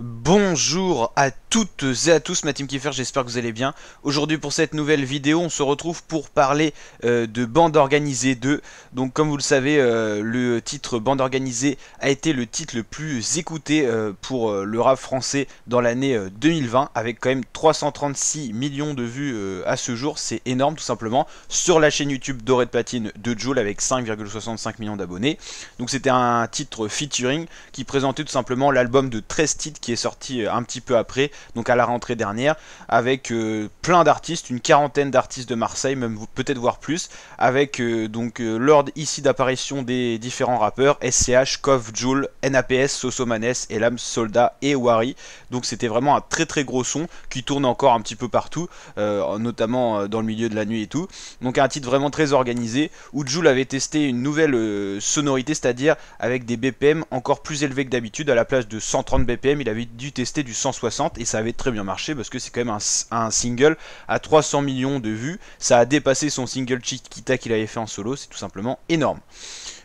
Bonjour à toutes et à tous, ma team Kiefer, j'espère que vous allez bien. Aujourd'hui pour cette nouvelle vidéo, on se retrouve pour parler euh, de Bande Organisée 2. Donc comme vous le savez, euh, le titre Bande Organisée a été le titre le plus écouté euh, pour le rap français dans l'année 2020, avec quand même 336 millions de vues à ce jour, c'est énorme tout simplement, sur la chaîne YouTube Doré de Patine de Joule avec 5,65 millions d'abonnés. Donc c'était un titre featuring qui présentait tout simplement l'album de 13 titres qui est sorti un petit peu après, donc à la rentrée dernière, avec euh, plein d'artistes, une quarantaine d'artistes de Marseille, même peut-être voir plus, avec euh, donc euh, l'ordre ici d'apparition des différents rappeurs, SCH, Kov, Joule, NAPS, Sosomanes, Elam, Soldat et Wari. Donc c'était vraiment un très très gros son qui tourne encore un petit peu partout, notamment dans le milieu de la nuit et tout. Donc un titre vraiment très organisé, où Joule avait testé une nouvelle sonorité, c'est-à-dire avec des BPM encore plus élevés que d'habitude, à la place de 130 BPM, il avait dû tester du 160 et ça avait très bien marché parce que c'est quand même un, single à 300 millions de vues. Ça a dépassé son single Chit-Kita qu'il avait fait en solo, c'est tout simplement énorme.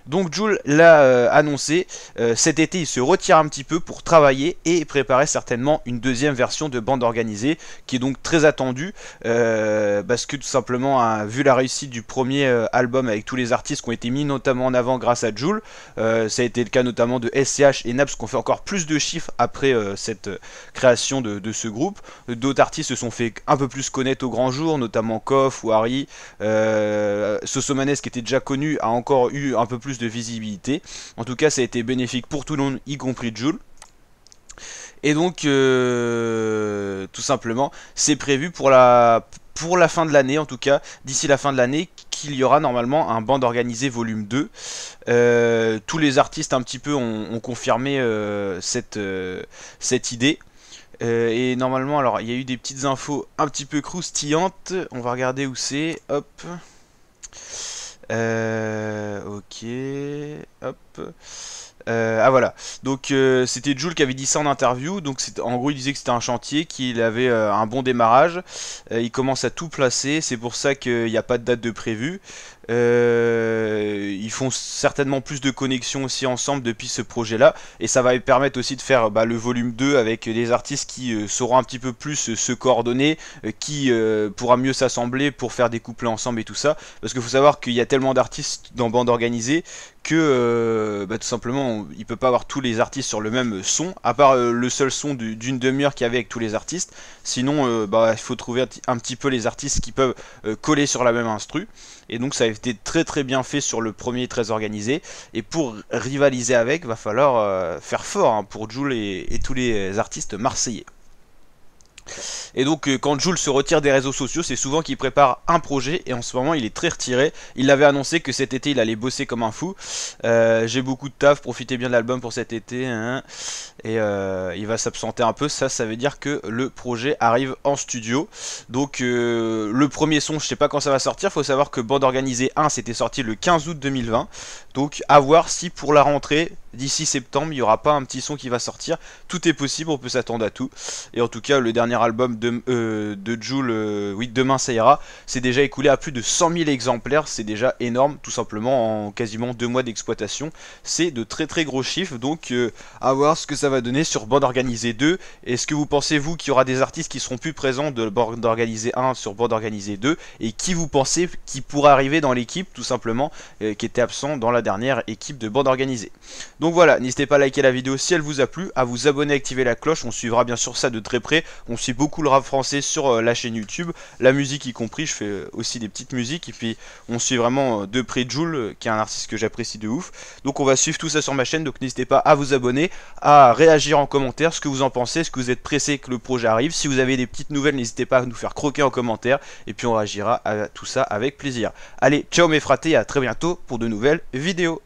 Donc Joule l'a euh, annoncé, euh, cet été il se retire un petit peu pour travailler et préparer certainement une deuxième version de bande organisée qui est donc très attendue euh, parce que tout simplement hein, vu la réussite du premier album avec tous les artistes qui ont été mis notamment en avant grâce à Joule, ça a été le cas notamment de SCH et Naps qui ont fait encore plus de chiffres après cette création de, ce groupe. D'autres artistes se sont fait un peu plus connaître au grand jour, notamment Koff ou Harry. Sosomanes qui était déjà connu a encore eu un peu plus de visibilité. En tout cas, ça a été bénéfique pour tout le monde, y compris Jules. Et donc, euh, tout simplement, c'est prévu pour la, pour la fin de l'année, en tout cas, d'ici la fin de l'année, qu'il y aura normalement un band organisé volume 2. Euh, tous les artistes un petit peu ont, confirmé euh, cette, cette idée. et normalement, alors, il y a eu des petites infos un petit peu croustillantes. On va regarder où c'est. Hop. Ok, hop. Euh, ah voilà, donc euh, c'était Jules qui avait dit ça en interview, donc en gros il disait que c'était un chantier, qu'il avait euh, un bon démarrage, il commence à tout placer, c'est pour ça qu'il n'y a pas de date de prévu, euh, ils font certainement plus de connexions aussi ensemble depuis ce projet-là. Et ça va permettre aussi de faire bah, le volume 2 avec des artistes qui euh, sauront un petit peu plus euh, se coordonner, qui pourra mieux s'assembler pour faire des couplets ensemble et tout ça. Parce qu'il faut savoir qu'il y a tellement d'artistes dans bande organisée que bah, tout simplement il peut pas avoir tous les artistes sur le même son, à part le seul son d'une demi-heure qu'il y avait avec tous les artistes. Sinon, bah, il faut trouver un, petit peu les artistes qui peuvent coller sur la même instru. Et donc ça va c'était très très bien fait sur le premier, très organisé. Et pour rivaliser avec, va falloir euh, faire fort hein, pour Jules et tous les artistes marseillais. Et donc euh, quand Jules se retire des réseaux sociaux, c'est souvent qu'il prépare un projet et en ce moment il est très retiré. Il avait annoncé que cet été il allait bosser comme un fou. Euh, j'ai beaucoup de taf, profitez bien de l'album pour cet été. Hein. Et euh, il va s'absenter un peu, ça ça veut dire que le projet arrive en studio. Donc le premier son, je sais pas quand ça va sortir, faut savoir que Bande Organisée 1 c'était sorti le 15 août 2020. Donc à voir si pour la rentrée d'ici septembre, il n'y aura pas un petit son qui va sortir. Tout est possible, on peut s'attendre à tout. Et en tout cas, le dernier album de, euh, de euh, oui, Demain ça ira, s'est déjà écoulé à plus de 100 000 exemplaires. C'est déjà énorme, tout simplement en quasiment deux mois d'exploitation. C'est de très très gros chiffres, donc euh, à voir ce que ça va donner sur Bande Organisée 2. Est-ce que vous pensez, vous, qu'il y aura des artistes qui seront plus présents de Bande Organisée 1 sur Bande Organisée 2 Et qui vous pensez qui pourra arriver dans l'équipe, tout simplement, qui était absent dans la dernière équipe de Bande Organisée donc, donc voilà, n'hésitez pas à liker la vidéo si elle vous a plu, à vous abonner, activer la cloche, on suivra bien sûr ça de très près. On suit beaucoup le rap français sur euh, la chaîne YouTube, la musique y compris, je fais euh, aussi des petites musiques, et puis on suit vraiment euh, de près Joule, qui est un artiste que j'apprécie de ouf. Donc on va suivre tout ça sur ma chaîne, donc n'hésitez pas à vous abonner, à réagir en commentaire, ce que vous en pensez, ce que vous êtes pressé que le projet arrive. Si vous avez des petites nouvelles, n'hésitez pas à nous faire croquer en commentaire, et puis on réagira à tout ça avec plaisir. Allez, ciao mes fratés, à très bientôt pour de nouvelles vidéos.